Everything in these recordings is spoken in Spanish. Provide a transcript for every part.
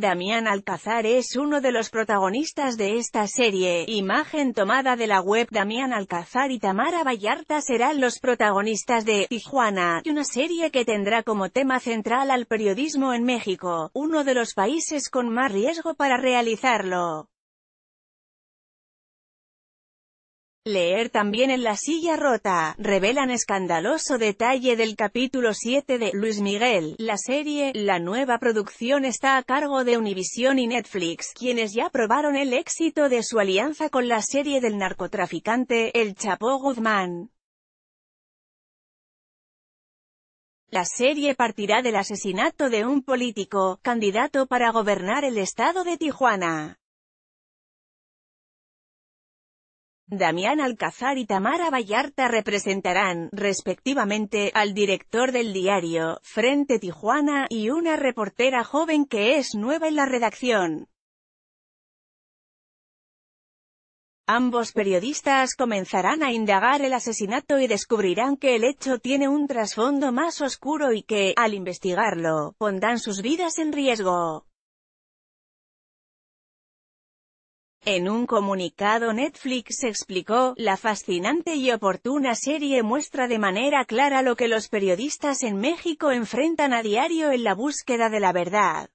Damián Alcázar es uno de los protagonistas de esta serie, imagen tomada de la web Damián Alcázar y Tamara Vallarta serán los protagonistas de Tijuana, una serie que tendrá como tema central al periodismo en México, uno de los países con más riesgo para realizarlo. Leer también en la silla rota, revelan escandaloso detalle del capítulo 7 de Luis Miguel. La serie, la nueva producción está a cargo de Univision y Netflix, quienes ya probaron el éxito de su alianza con la serie del narcotraficante, El Chapo Guzmán. La serie partirá del asesinato de un político, candidato para gobernar el estado de Tijuana. Damián Alcázar y Tamara Vallarta representarán, respectivamente, al director del diario, Frente Tijuana, y una reportera joven que es nueva en la redacción. Ambos periodistas comenzarán a indagar el asesinato y descubrirán que el hecho tiene un trasfondo más oscuro y que, al investigarlo, pondrán sus vidas en riesgo. En un comunicado Netflix explicó, la fascinante y oportuna serie muestra de manera clara lo que los periodistas en México enfrentan a diario en la búsqueda de la verdad.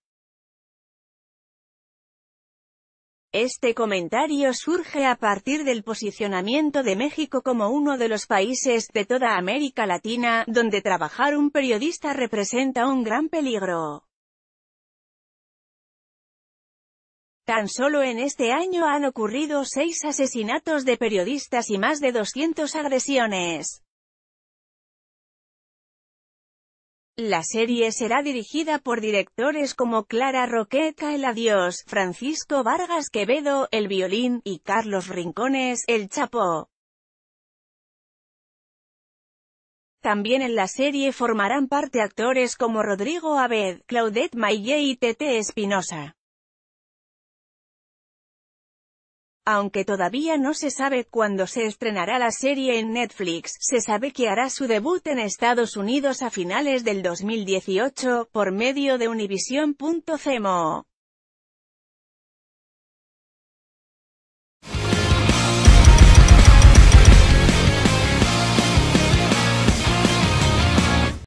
Este comentario surge a partir del posicionamiento de México como uno de los países de toda América Latina, donde trabajar un periodista representa un gran peligro. Tan solo en este año han ocurrido seis asesinatos de periodistas y más de 200 agresiones. La serie será dirigida por directores como Clara Roqueca El Adiós, Francisco Vargas Quevedo, El Violín, y Carlos Rincones, El Chapo. También en la serie formarán parte actores como Rodrigo Abed, Claudette Maillet y Tete Espinosa. Aunque todavía no se sabe cuándo se estrenará la serie en Netflix, se sabe que hará su debut en Estados Unidos a finales del 2018, por medio de Univision.cmo.